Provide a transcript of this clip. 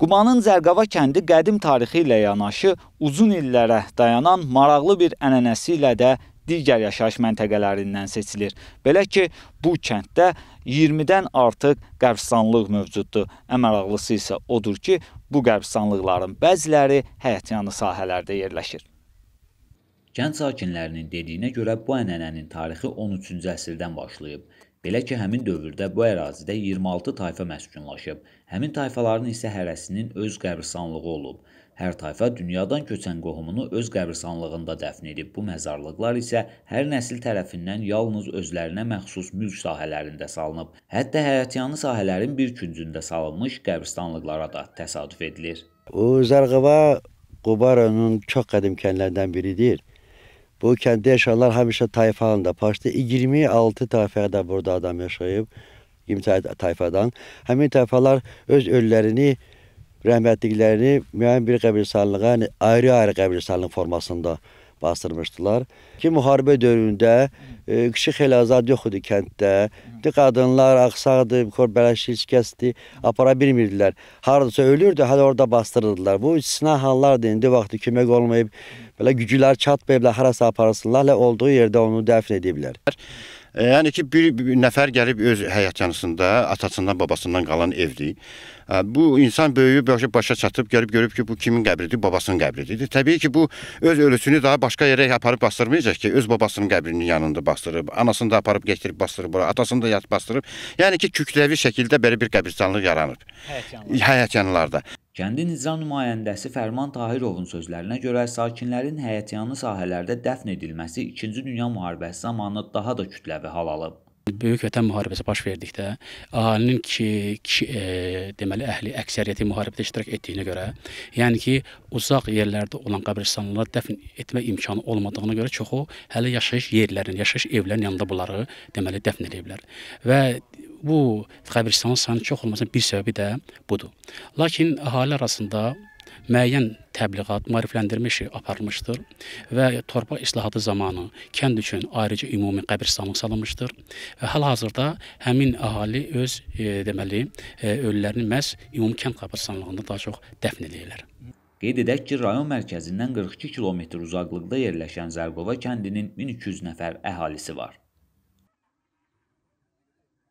Qubanın Zərqava kəndi qədim tarixi ilə yanaşı uzun illərə dayanan maraqlı bir ənənəsi ilə də digər yaşayış məntəqələrindən seçilir. Belə ki, bu kənddə 20-dən artıq qəbirstanlıq mövcuddur. Ən maraqlısı isə odur ki, bu qəbirstanlıqların bəziləri həyətyanı sahələrdə yerləşir. Kənd sakinlərinin dediyinə görə bu ənənənin tarixi 13-cü əsrdən başlayıb. Belə ki, həmin dövrdə bu ərazidə 26 tayfa məskunlaşıb, həmin tayfaların isə hərəsinin öz qəbristanlığı olub. Hər tayfa dünyadan köçən qohumunu öz qəbristanlığında dəfn edib. Bu məzarlıqlar isə hər nəsil tərəfindən yalnız özlərinə məxsus mülk sahələrində salınıb. Hətta həyatyanı sahələrin bir küncündə salınmış qəbristanlıqlara da təsadüf edilir. O Zərqıva Quba rayonunun çox qədim kəndlərindən biridir. Bu kənddə yaşayanlar həmişə tayfanın da başda 26 tayfada burada adam yaşayıb. 20 tayfadan. Həmin tayfalar öz ölülərini, rəhmətliklərini müəyyən bir qəbirstanlığa, yəni ayrı-ayrı qəbirstanlıq formasında basdırmışdılar. Ki müharibə dövründə e, kişi xeyli azad yox idi kənddə. İndi qadınlar axsaqdı, korbələşi içkəsdi, apara bilmirdilər. Hardasa ölürdü, hələ orada bastırırdılar. Bu istisna hallardır. İndi vaxtı kömək olmayıb, belə gücülər çatmayıblar, harasa aparsınlar, hələ olduğu yerdə onu dəfn ediblər. Yəni ki, bir, bir nəfər gəlib öz həyatçanısında, atasından, babasından qalan evdir. Bu insan böyüyüb başa, başa çatıb gəlib görüb ki, bu kimin qəbridir? Babasının qəbridir. Təbii ki, bu öz ölüsünü daha başqa yerə aparıb bastırmayacaq ki, öz babasının qəbrinin yanında bastırıb, anasını da aparıb gətirib bastırıb, atasını da yat bastırıb. Yəni ki, kütləvi şəkildə belə bir qəbristanlıq yaranıb. Həyatyanlarda. Həyatyanlarda. Kəndin icra nümayəndəsi Fərman Tahirovun sözlərinə görə sakinlərin həyətyanı sahələrdə dəfn edilməsi 2-ci Dünya müharibəsi zamanı daha da kütləvi hal alıb. Böyük Vətən müharibəsi baş verdikdə əhalinin ki, ki e, deməli əhli əksəriyyəti müharibədə iştirak etdiyinə görə, yəni ki, uzaq yerlərdə olan qəbristanlılar dəfn etmə imkanı olmadığına görə çoxu hələ yaşayış yerlərinin, yaşayış evlərinin yanında bunları deməli dəfn ediblər. Və bu qəbirstanın sayının çox olmasının bir səbəbi də budur. Lakin əhali arasında müəyyən təbliğat, maarifləndirmə işi aparılmışdır və torpaq islahatı zamanı kənd üçün ayrıca ümumi qəbirstanlıq salınmışdır. Hal-hazırda həmin əhali öz e, deməli e, ölülərini məhz ümumi kənd qəbirstanlığında daha çox dəfn edirlər. Qeyd edək ki, rayon mərkəzindən 42 kilometr uzaqlıqda yerləşən Zərqova kəndinin 1200 nəfər əhalisi var.